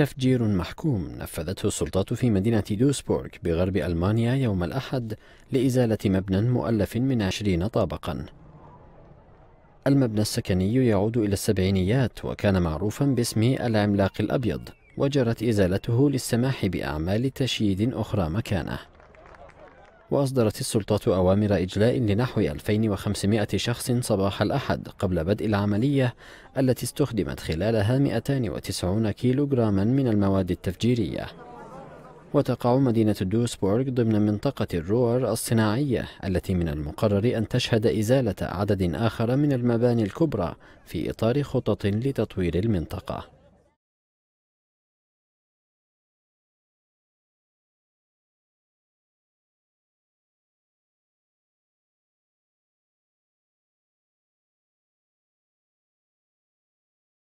تفجير محكوم نفذته السلطات في مدينة دوسبورغ بغرب ألمانيا يوم الأحد لإزالة مبنى مؤلف من عشرين طابقا المبنى السكني يعود إلى السبعينيات وكان معروفا باسم العملاق الأبيض وجرت إزالته للسماح بأعمال تشييد أخرى مكانه وأصدرت السلطات أوامر إجلاء لنحو 2500 شخص صباح الأحد قبل بدء العملية التي استخدمت خلالها 290 كيلوغراما من المواد التفجيرية وتقع مدينة دوسبورغ ضمن منطقة الروار الصناعية التي من المقرر أن تشهد إزالة عدد آخر من المباني الكبرى في إطار خطط لتطوير المنطقة